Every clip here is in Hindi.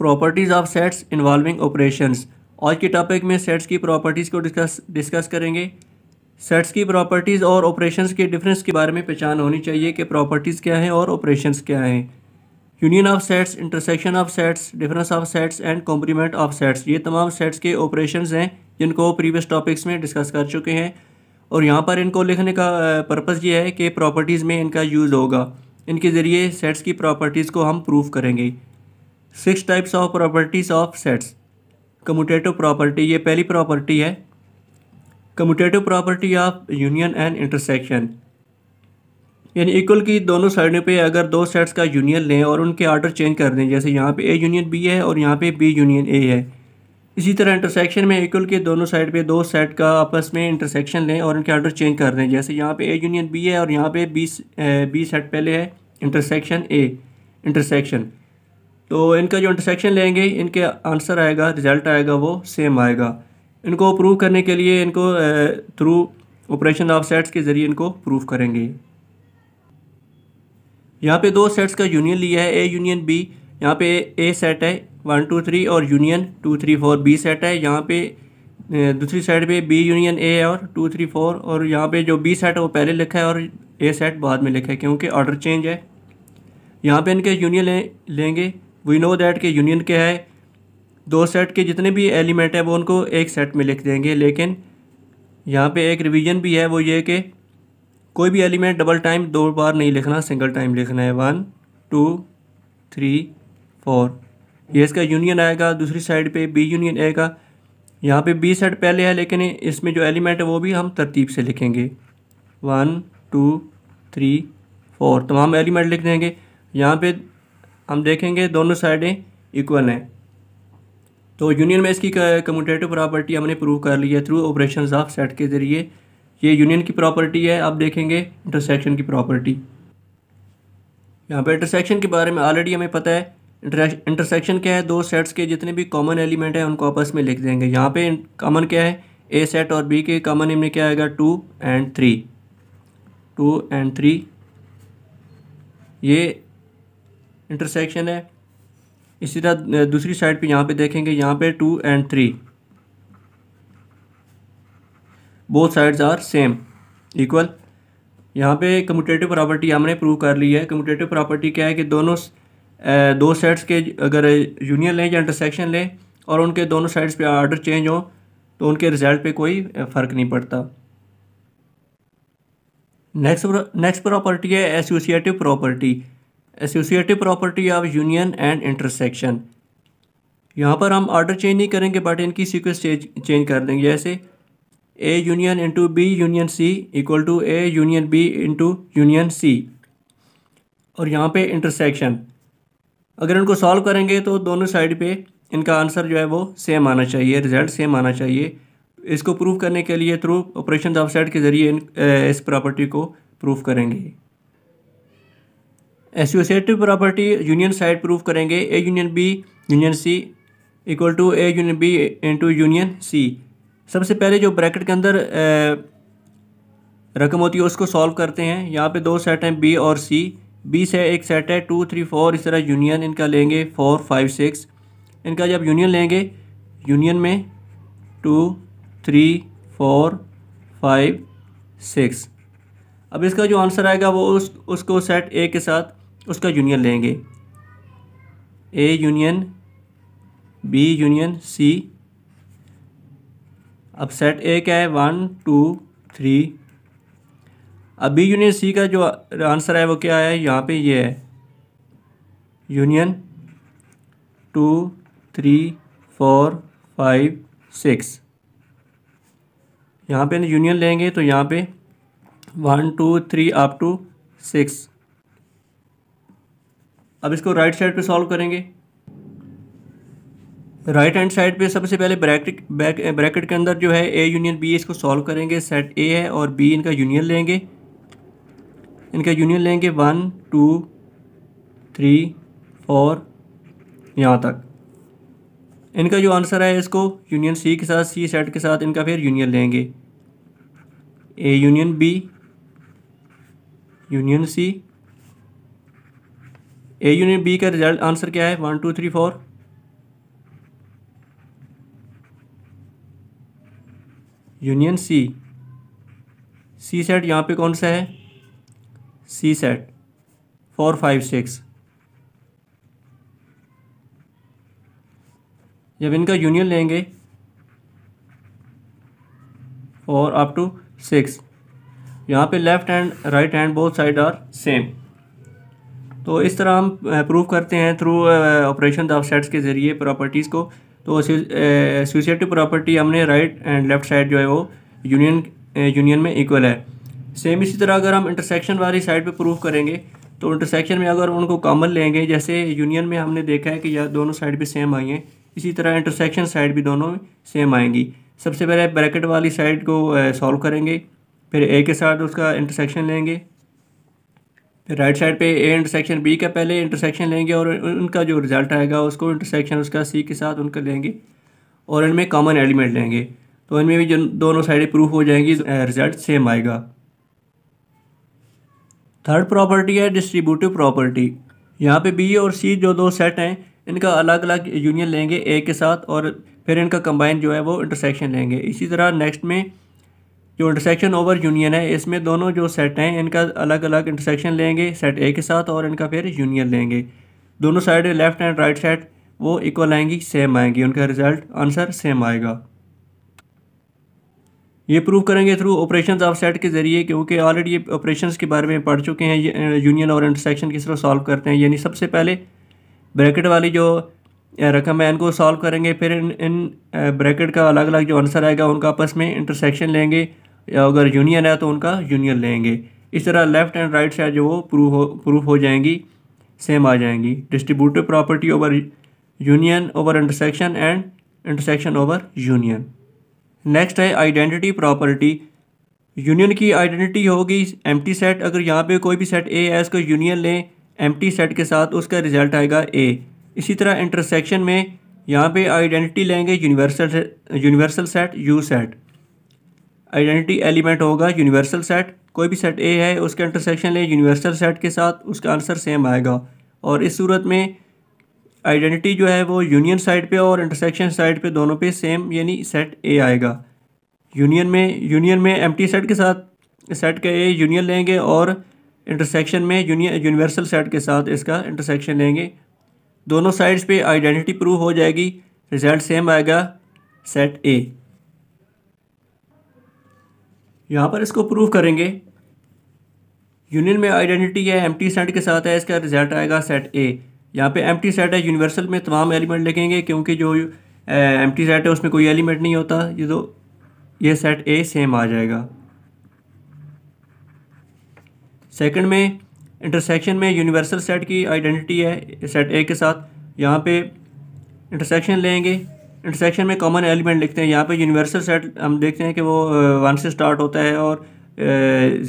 properties of sets involving operations आज के टॉपिक में सेट्स की प्रॉपर्टीज़ को डिस्कस डिस्कस करेंगे सेट्स की प्रॉपर्टीज़ और ऑपरेशंस के डिफरेंस के बारे में पहचान होनी चाहिए कि प्रॉपर्टीज़ क्या हैं और ऑपरेशंस क्या हैं union of sets intersection of sets difference of sets and complement of sets ये तमाम सेट्स के ऑपरेशन हैं जिनको प्रीवियस टॉपिक्स में डिस्कस कर चुके हैं और यहाँ पर इनको लिखने का पर्पज़ ये है कि प्रॉपर्टीज़ में इनका यूज़ होगा इनके ज़रिए सेट्स की प्रॉपर्टीज़ को हम प्रूव करेंगे six types of properties of sets commutative property ये पहली प्रॉपर्टी है commutative property of union and intersection यानी इक्वल की दोनों साइडों पे अगर दो सेट्स का यूनियन लें और उनके आर्डर चेंज कर दें जैसे यहाँ पे ए यूनियन बी है और यहाँ पे बी यूनियन ए है इसी तरह इंटरसेक्शन में इक्वल के दोनों साइड पे दो सेट का आपस में इंटरसेक्शन लें और उनके आर्डर चेंज कर दें जैसे यहाँ पे ए यूनियन बी है और यहाँ पे बी बी सेट पहले है इंटरसेक्शन ए इंटरसेक्शन तो इनका जो इंटरसेक्शन लेंगे इनके आंसर आएगा रिज़ल्ट आएगा वो सेम आएगा इनको प्रूव करने के लिए इनको थ्रू ऑपरेशन ऑफ सेट्स के ज़रिए इनको प्रूव करेंगे यहाँ पे दो सेट्स का यूनियन लिया है ए यूनियन बी यहाँ पे ए सेट है वन टू थ्री और union two three four B set है यहाँ पे दूसरी साइड पे बी यूनियन ए और टू थ्री फोर और यहाँ पे जो बी सेट है वो पहले लिखा है और ए सेट बाद में लिखा है क्योंकि ऑर्डर चेंज है यहाँ पे इनके यूनियन ले, लेंगे वी नो दैट के यूनियन के है दो सेट के जितने भी एलिमेंट हैं वो उनको एक सेट में लिख देंगे लेकिन यहाँ पे एक रिवीजन भी है वो ये कि कोई भी एलिमेंट डबल टाइम दो बार नहीं लिखना सिंगल टाइम लिखना है वन टू थ्री फोर ये इसका यूनियन आएगा दूसरी साइड पे बी यूनियन आएगा यहाँ पे बी सेट पहले है लेकिन इसमें जो एलिमेंट है वो भी हम तरतीब से लिखेंगे वन टू थ्री फोर तमाम एलिमेंट लिख देंगे यहाँ पर हम देखेंगे दोनों साइडें इक्वल हैं तो यूनियन में इसकी कम्यूटेटिव प्रॉपर्टी हमने प्रूव कर ली है थ्रू ऑपरेशन ऑफ सेट के ज़रिए ये यूनियन की प्रॉपर्टी है अब देखेंगे इंटरसेक्शन की प्रॉपर्टी यहाँ पर इंटरसेक्शन के बारे में ऑलरेडी हमें पता है इंटरसेक्शन क्या है दो सेट्स के जितने भी कॉमन एलिमेंट हैं उनको आपस में लिख देंगे यहाँ पे कॉमन क्या है ए सेट और बी के कॉमन इनमें क्या आएगा two and three two and three ये इंटरसेक्शन है इसी तरह दूसरी साइड पे यहाँ पे देखेंगे यहाँ पे two and three both sides are same equal यहाँ पे कम्यूटेटिव प्रॉपर्टी हमने प्रूव कर ली है कम्यूटेटिव प्रॉपर्टी क्या है कि दोनों दो सेट्स के अगर यूनियन लें या इंटरसेक्शन लें और उनके दोनों साइड्स पे आर्डर चेंज हो तो उनके रिजल्ट पे कोई फ़र्क नहीं पड़ता नेक्स्ट नेक्स्ट प्रॉपर्टी है associative property associative property of union and intersection यहाँ पर हम ऑर्डर चेंज नहीं करेंगे बट इनकी सीक्वेंस चेंज कर देंगे जैसे A union into B union C equal to A union B into union C और यहाँ पे इंटरसेक्शन अगर इनको सॉल्व करेंगे तो दोनों साइड पे इनका आंसर जो है वो सेम आना चाहिए रिजल्ट सेम आना चाहिए इसको प्रूव करने के लिए थ्रू ऑपरेशन ऑफ साइड के ज़रिए इस प्रॉपर्टी को प्रूव करेंगे associative property union side prove करेंगे A union B union C equal to A union B into union C सबसे पहले जो ब्रैकेट के अंदर रकम होती है उसको सॉल्व करते हैं यहाँ पे दो सेट हैं बी और सी बी से एक सेट है टू थ्री फोर इस तरह यूनियन इनका लेंगे फोर फाइव सिक्स इनका जब यूनियन लेंगे यूनियन में two three four five six अब इसका जो आंसर आएगा वो उस उसको सेट ए के साथ उसका यूनियन लेंगे A union B union C अब सेट ए क्या है वन टू थ्री अब बी यूनियन सी का जो आंसर है वो क्या है यहाँ पे ये है union two three four five six यहाँ पे यूनियन लेंगे तो यहाँ पे one two three up to six अब इसको राइट साइड पे सॉल्व करेंगे राइट हैंड साइड पे सबसे पहले ब्रैकेट ब्रैकेट eh, के अंदर जो है ए यूनियन बी इसको सॉल्व करेंगे सेट ए है और बी इनका यूनियन लेंगे इनका यूनियन लेंगे वन टू थ्री फोर यहाँ तक इनका जो आंसर है इसको यूनियन सी के साथ सी सेट के साथ इनका फिर यूनियन लेंगे A union B union C A unit B का रिजल्ट आंसर क्या है one two three four union C C set यहाँ पे कौन सा है C set four five six जब इनका यूनियन लेंगे और अप टू सिक्स यहाँ पे left hand right hand both side are same तो इस तरह हम प्रूव करते हैं थ्रू ऑपरेशन ऑफ सेट्स के ज़रिए प्रॉपर्टीज़ को तो एसोसिएटिव प्रॉपर्टी हमने राइट एंड लेफ़्ट साइड जो है वो यूनियन यूनियन में इक्वल है सेम इसी तरह अगर हम इंटरसेक्शन वाली साइड पे प्रूव करेंगे तो इंटरसेक्शन में अगर उनको कॉमन लेंगे जैसे यूनियन में हमने देखा है कि यह दोनों साइड भी सेम आई हैं इसी तरह इंटरसेक्शन साइड भी दोनों सेम आएंगी सबसे पहले ब्रैकेट वाली साइड को सॉल्व करेंगे फिर ए के साथ उसका इंटरसेक्शन लेंगे राइट साइड पे ए इंटरसेक्शन बी का पहले इंटरसेक्शन लेंगे और उनका जो रिज़ल्ट आएगा उसको इंटरसेक्शन उसका सी के साथ उनका लेंगे और इनमें कॉमन एलिमेंट लेंगे तो इनमें भी जो दोनों साइडें प्रूफ हो जाएंगी रिज़ल्ट सेम आएगा थर्ड प्रॉपर्टी है डिस्ट्रीब्यूटिव प्रॉपर्टी यहाँ पे बी और सी जो दो सेट हैं इनका अलग अलग यूनियन लेंगे ए के साथ और फिर इनका कंबाइन जो है वो इंटरसेक्शन लेंगे इसी तरह नेक्स्ट में जो इंटरसेक्शन ओवर यूनियन है इसमें दोनों जो सेट हैं इनका अलग अलग इंटरसेक्शन लेंगे सेट ए के साथ और इनका फिर यूनियन लेंगे दोनों side left and right side वो इक्वल आएंगी सेम आएंगी उनका रिजल्ट आंसर सेम आएगा ये प्रूव करेंगे थ्रू ऑपरेशन ऑफ सेट के ज़रिए क्योंकि ऑलरेडी ये ऑपरेशन के बारे में पढ़ चुके हैं यूनियन और इंटरसेक्शन किस तरह सॉल्व करते हैं यानी सबसे पहले ब्रैकेट वाली जो रकम है इनको सॉल्व करेंगे फिर इन इन ब्रैकेट का अलग अलग जो आंसर आएगा उनका आपस में इंटरसेक्शन लेंगे या अगर यूनियन है तो उनका यूनियन लेंगे इस तरह लेफ़्ट एंड राइट साइड जो वो प्रूफ हो प्रूफ हो जाएंगी सेम आ जाएंगी distributive property over union over intersection and intersection over union next है आइडेंटिटी प्रॉपर्टी यूनियन की आइडेंटिटी होगी एम सेट अगर यहाँ पे कोई भी सेट ए है इसको यूनियन लें एम सेट के साथ उसका रिजल्ट आएगा ए इसी तरह इंटरसेक्शन में यहाँ पे आइडेंटिटी लेंगे universal universal set U set identity element होगा यूनिवर्सल सेट कोई भी सेट ए है उसका इंटरसेक्शन लें यूनिवर्सल सेट के साथ उसका आंसर सेम आएगा और इस सूरत में आइडेंटिटी जो है वो यूनियन साइड पे और इंटरसेक्शन साइड पे दोनों पे सेम यानी सेट ए आएगा यूनियन में यूनियन में एम्प्टी सेट के साथ सेट का ए यूनियन लेंगे और इंटरसेक्शन में यूनियन यूनिवर्सल सेट के साथ इसका इंटरसेक्शन लेंगे दोनों साइड्स पे आइडेंटिटी प्रूव हो जाएगी रिजल्ट सेम आएगा सेट ए यहाँ पर इसको प्रूव करेंगे यूनियन में आइडेंटिटी है एम सेट के साथ है इसका रिजल्ट आएगा सेट ए यहाँ पे एम सेट है यूनिवर्सल में तमाम एलिमेंट लिखेंगे क्योंकि जो एम सेट है उसमें कोई एलिमेंट नहीं होता ये तो ये सेट ए सेम आ जाएगा सेकंड में इंटरसेक्शन में यूनिवर्सल सेट की आइडेंटिटी है सेट ए के साथ यहाँ पे इंटरसेक्शन लेंगे इंटरसेक्शन में कॉमन एलिमेंट लिखते हैं यहाँ पे यूनिवर्सल सेट हम देखते हैं कि वो वन से स्टार्ट होता है और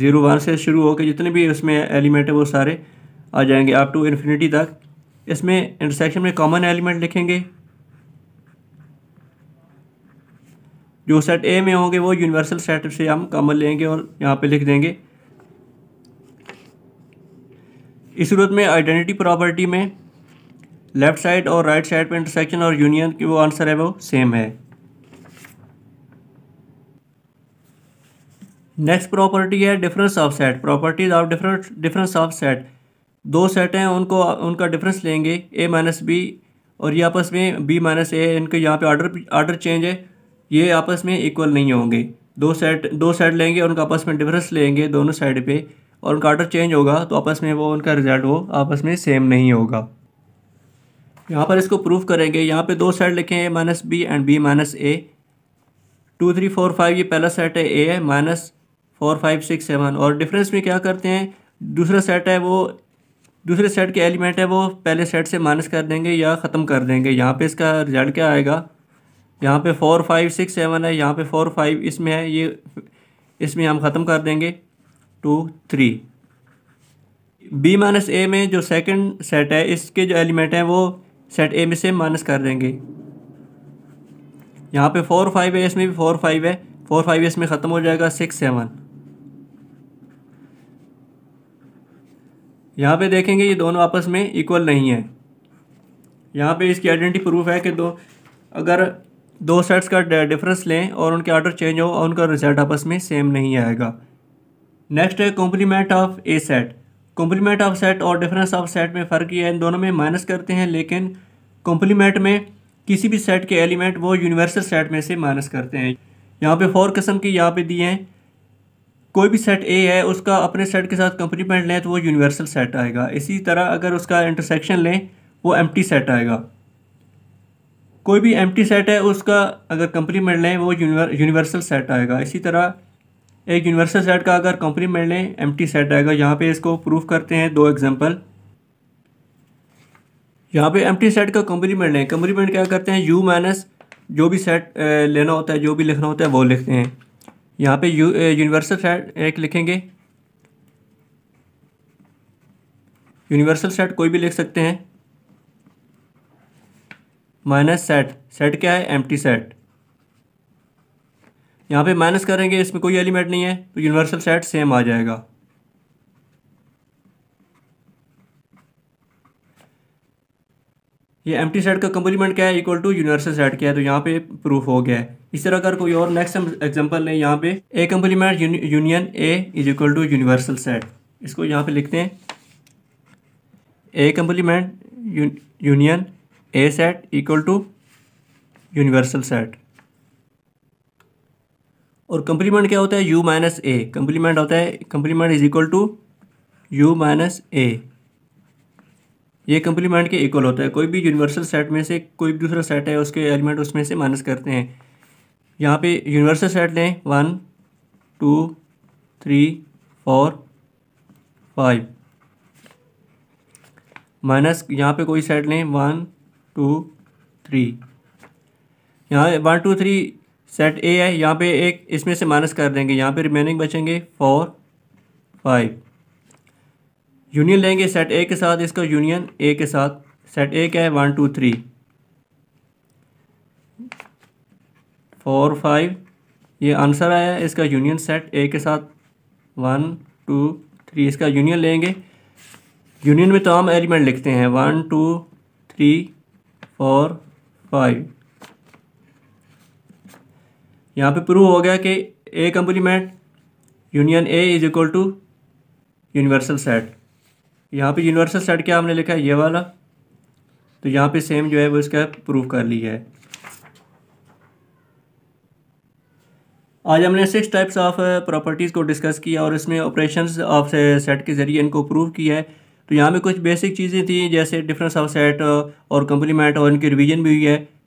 ज़ीरो वन से शुरू होकर जितने भी उसमें एलिमेंट है वो सारे आ जाएंगे अप टू इन्फिनिटी तक इसमें इंटरसेक्शन में कॉमन एलिमेंट लिखेंगे जो सेट ए में होंगे वो यूनिवर्सल सेट से हम कॉमन लेंगे और यहाँ पे लिख देंगे इस सूरत में आइडेंटिटी प्रॉपर्टी में लेफ्ट साइड और राइट साइड पे इंटरसेक्शन और यूनियन की वो आंसर है वो सेम है नेक्स्ट प्रॉपर्टी है difference of set properties of different difference of set दो सेट हैं उनको उनका डिफरेंस लेंगे ए माइनस बी और ये आपस में बी माइनस ए इनके यहाँ पे ऑर्डर ऑर्डर चेंज है ये आपस में इक्वल नहीं होंगे दो सेट दो सेट लेंगे उनका आपस में डिफरेंस लेंगे दोनों साइड पे और उनका ऑर्डर चेंज होगा तो आपस में वो उनका रिजल्ट वो आपस में सेम नहीं होगा यहाँ पर इसको प्रूफ करेंगे यहाँ पे दो सेट लिखे हैं minus B and B minus A two three four five ये पहला सेट है ए है minus four five six seven और डिफरेंस में क्या करते हैं दूसरा सेट है वो दूसरे सेट के एलिमेंट है वो पहले सेट से माइनस कर देंगे या ख़त्म कर देंगे यहाँ पे इसका रिजल्ट क्या आएगा यहाँ पे फोर फाइव सिक्स सेवन है यहाँ पे फोर फाइव इसमें है ये इसमें हम ख़त्म कर देंगे two three B minus A में जो सेकंड सेट है इसके जो एलिमेंट हैं वो सेट ए में से माइनस कर देंगे यहाँ पे फोर फाइव है इसमें भी फोर फाइव है फोर फाइव इसमें ख़त्म हो जाएगा सिक्स सेवन यहाँ पे देखेंगे ये दोनों आपस में इक्वल नहीं है यहाँ पे इसकी आइडेंटिटी प्रूफ है कि दो अगर दो सेट्स का डिफरेंस लें और उनके ऑर्डर चेंज हो और उनका रिजल्ट आपस में सेम नहीं आएगा नेक्स्ट है complement of a set complement of set और डिफरेंस ऑफ सेट में फ़र्क ये है इन दोनों में माइनस करते हैं लेकिन कॉम्प्लीमेंट में किसी भी सेट के एलिमेंट वो यूनिवर्सल सेट में से माइनस करते हैं यहाँ पे फोर कस्म के यहाँ पे दिए हैं कोई भी सेट ए है उसका अपने सेट के साथ कम्प्लीमेंट लें तो वो यूनिवर्सल सेट आएगा इसी तरह अगर उसका इंटरसेक्शन लें वो एम सेट आएगा कोई भी एम सेट है उसका अगर कम्प्लीमेंट लें वो यूनिवर्सल सेट आएगा इसी तरह एक यूनिवर्सल सेट का अगर कॉम्प्लीमेंट लें एम सेट आएगा यहाँ पे इसको प्रूफ करते हैं दो एग्जांपल यहाँ पे एम सेट का कॉम्प्लीमेंट लें कॉम्प्लीमेंट क्या करते हैं यू माइनस जो भी सेट लेना होता है जो भी लिखना होता है वो लिखते हैं यहाँ पे यू यूनिवर्सल सेट एक लिखेंगे यूनिवर्सल सेट कोई भी लिख सकते हैं माइनस सेट सेट क्या है एम सेट यहाँ पे माइनस करेंगे इसमें कोई एलिमेंट नहीं है तो यूनिवर्सल सेट सेम आ जाएगा ये एम सेट का कम्प्लीमेंट क्या है इक्वल टू यूनिवर्सल सेट क्या है तो यहाँ पे प्रूफ हो गया है इस तरह अगर कोई और नेक्स्ट एग्जांपल लें यहाँ पे A complement union A is equal to universal set इसको यहाँ पे लिखते हैं A complement union A set equal to universal set और कंप्लीमेंट क्या होता है यू माइनस ए कंप्लीमेंट होता है complement is equal to U minus A ये कंप्लीमेंट के इक्वल होता है कोई भी यूनिवर्सल सेट में से कोई भी दूसरा सेट है उसके एलिमेंट उसमें से माइनस करते हैं यहाँ पे यूनिवर्सल सेट लें one two three four five minus यहाँ पे कोई सेट लें वन टू थ्री यहाँ one two three set A है यहाँ पे एक इसमें से माइनस कर देंगे यहाँ पे रिमेनिंग बचेंगे फोर फाइव यूनियन लेंगे सेट ए के साथ इसका यूनियन ए के साथ सेट ए क्या है one two three four five ये आंसर आया इसका यूनियन सेट ए के साथ वन टू थ्री इसका यूनियन लेंगे यूनियन में तमाम तो एलिमेंट लिखते हैं one two three four five यहाँ पे प्रूव हो गया कि A complement union A is equal to universal set यहाँ पे यूनिवर्सल सेट क्या हमने लिखा है ये वाला तो यहाँ पे सेम जो है वो इसका प्रूव कर लिया है आज हमने सिक्स टाइप्स ऑफ प्रॉपर्टीज़ को डिस्कस किया और इसमें ऑपरेशंस ऑफ सेट के ज़रिए इनको प्रूव किया है तो यहाँ पे कुछ बेसिक चीज़ें थी जैसे डिफरेंस ऑफ सेट और कम्प्लीमेंट और इनकी रिवीजन भी हुई है